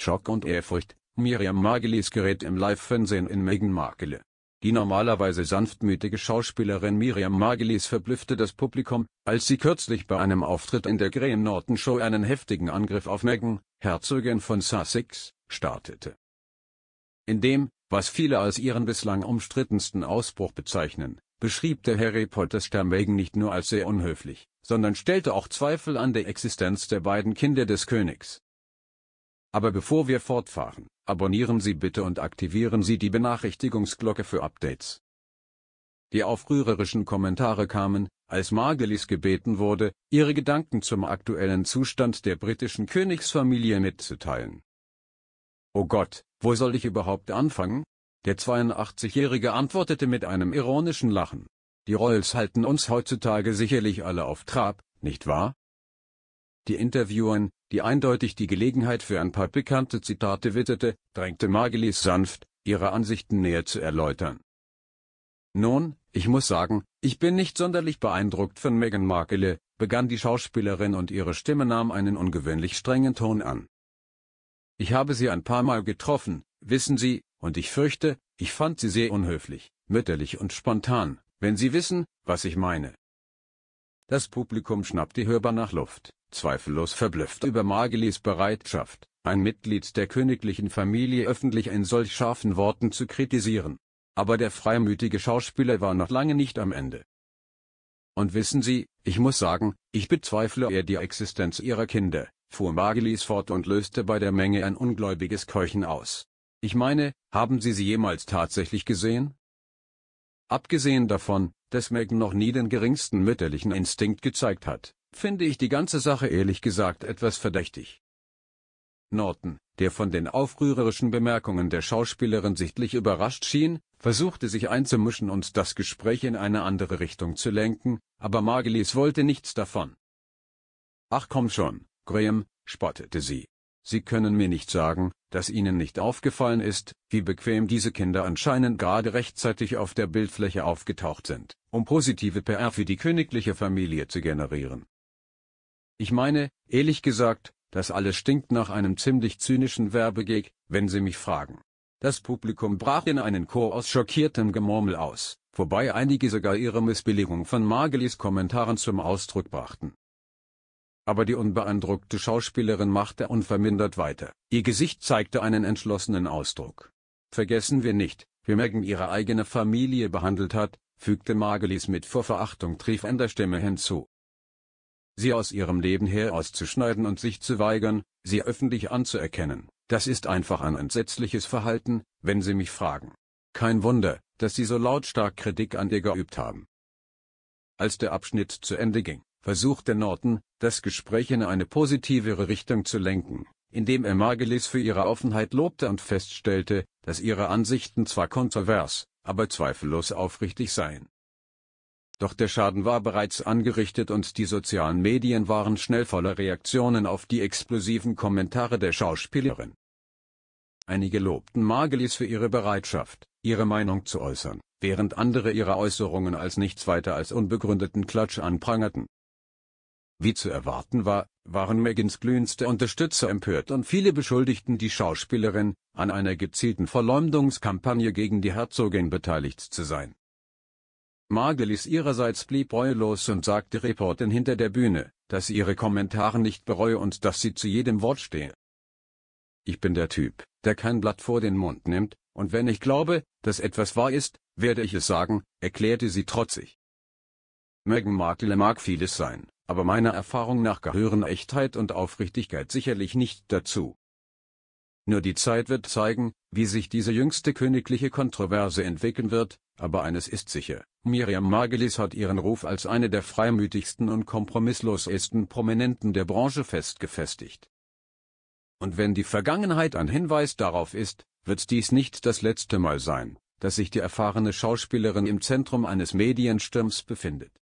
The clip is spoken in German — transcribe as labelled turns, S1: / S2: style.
S1: Schock und Ehrfurcht, Miriam Margulies gerät im Live-Fernsehen in Megan Markle. Die normalerweise sanftmütige Schauspielerin Miriam Margulies verblüffte das Publikum, als sie kürzlich bei einem Auftritt in der Graham Norton Show einen heftigen Angriff auf Meghan, Herzogin von Sussex, startete. In dem, was viele als ihren bislang umstrittensten Ausbruch bezeichnen, beschrieb der Harry Potter-Star Meghan nicht nur als sehr unhöflich, sondern stellte auch Zweifel an der Existenz der beiden Kinder des Königs. Aber bevor wir fortfahren, abonnieren Sie bitte und aktivieren Sie die Benachrichtigungsglocke für Updates. Die aufrührerischen Kommentare kamen, als Margelis gebeten wurde, ihre Gedanken zum aktuellen Zustand der britischen Königsfamilie mitzuteilen. Oh Gott, wo soll ich überhaupt anfangen? Der 82-Jährige antwortete mit einem ironischen Lachen. Die Rolls halten uns heutzutage sicherlich alle auf Trab, nicht wahr? Die Interviewerin, die eindeutig die Gelegenheit für ein paar pikante Zitate witterte, drängte Margulies sanft, ihre Ansichten näher zu erläutern. Nun, ich muss sagen, ich bin nicht sonderlich beeindruckt von Meghan Markle, begann die Schauspielerin und ihre Stimme nahm einen ungewöhnlich strengen Ton an. Ich habe sie ein paar Mal getroffen, wissen Sie, und ich fürchte, ich fand sie sehr unhöflich, mütterlich und spontan, wenn Sie wissen, was ich meine. Das Publikum schnappte hörbar nach Luft zweifellos verblüfft über Margelis Bereitschaft, ein Mitglied der königlichen Familie öffentlich in solch scharfen Worten zu kritisieren. Aber der freimütige Schauspieler war noch lange nicht am Ende. Und wissen Sie, ich muss sagen, ich bezweifle eher die Existenz ihrer Kinder, fuhr Margelis fort und löste bei der Menge ein ungläubiges Keuchen aus. Ich meine, haben Sie sie jemals tatsächlich gesehen? Abgesehen davon, dass Megan noch nie den geringsten mütterlichen Instinkt gezeigt hat, finde ich die ganze Sache ehrlich gesagt etwas verdächtig. Norton, der von den aufrührerischen Bemerkungen der Schauspielerin sichtlich überrascht schien, versuchte sich einzumischen und das Gespräch in eine andere Richtung zu lenken, aber Margulies wollte nichts davon. Ach komm schon, Graham, spottete sie. Sie können mir nicht sagen, dass Ihnen nicht aufgefallen ist, wie bequem diese Kinder anscheinend gerade rechtzeitig auf der Bildfläche aufgetaucht sind, um positive PR für die königliche Familie zu generieren. Ich meine, ehrlich gesagt, das alles stinkt nach einem ziemlich zynischen Werbegeg, wenn Sie mich fragen. Das Publikum brach in einen Chor aus schockiertem Gemurmel aus, wobei einige sogar ihre Missbilligung von Margelis Kommentaren zum Ausdruck brachten. Aber die unbeeindruckte Schauspielerin machte unvermindert weiter. Ihr Gesicht zeigte einen entschlossenen Ausdruck. Vergessen wir nicht, wie Megan ihre eigene Familie behandelt hat, fügte Margelis mit vor Verachtung triefender Stimme hinzu sie aus ihrem Leben herauszuschneiden und sich zu weigern, sie öffentlich anzuerkennen. Das ist einfach ein entsetzliches Verhalten, wenn Sie mich fragen. Kein Wunder, dass Sie so lautstark Kritik an ihr geübt haben. Als der Abschnitt zu Ende ging, versuchte Norton, das Gespräch in eine positivere Richtung zu lenken, indem er Margelis für ihre Offenheit lobte und feststellte, dass ihre Ansichten zwar kontrovers, aber zweifellos aufrichtig seien. Doch der Schaden war bereits angerichtet und die sozialen Medien waren schnell voller Reaktionen auf die explosiven Kommentare der Schauspielerin. Einige lobten Margelis für ihre Bereitschaft, ihre Meinung zu äußern, während andere ihre Äußerungen als nichts weiter als unbegründeten Klatsch anprangerten. Wie zu erwarten war, waren Megans glühendste Unterstützer empört und viele beschuldigten die Schauspielerin, an einer gezielten Verleumdungskampagne gegen die Herzogin beteiligt zu sein. Margelis ihrerseits blieb reulos und sagte Reportin hinter der Bühne, dass sie ihre Kommentare nicht bereue und dass sie zu jedem Wort stehe. Ich bin der Typ, der kein Blatt vor den Mund nimmt, und wenn ich glaube, dass etwas wahr ist, werde ich es sagen, erklärte sie trotzig. Meghan Markle mag vieles sein, aber meiner Erfahrung nach gehören Echtheit und Aufrichtigkeit sicherlich nicht dazu. Nur die Zeit wird zeigen, wie sich diese jüngste königliche Kontroverse entwickeln wird, aber eines ist sicher, Miriam Margulies hat ihren Ruf als eine der freimütigsten und kompromisslosesten Prominenten der Branche festgefestigt. Und wenn die Vergangenheit ein Hinweis darauf ist, wird dies nicht das letzte Mal sein, dass sich die erfahrene Schauspielerin im Zentrum eines Mediensturms befindet.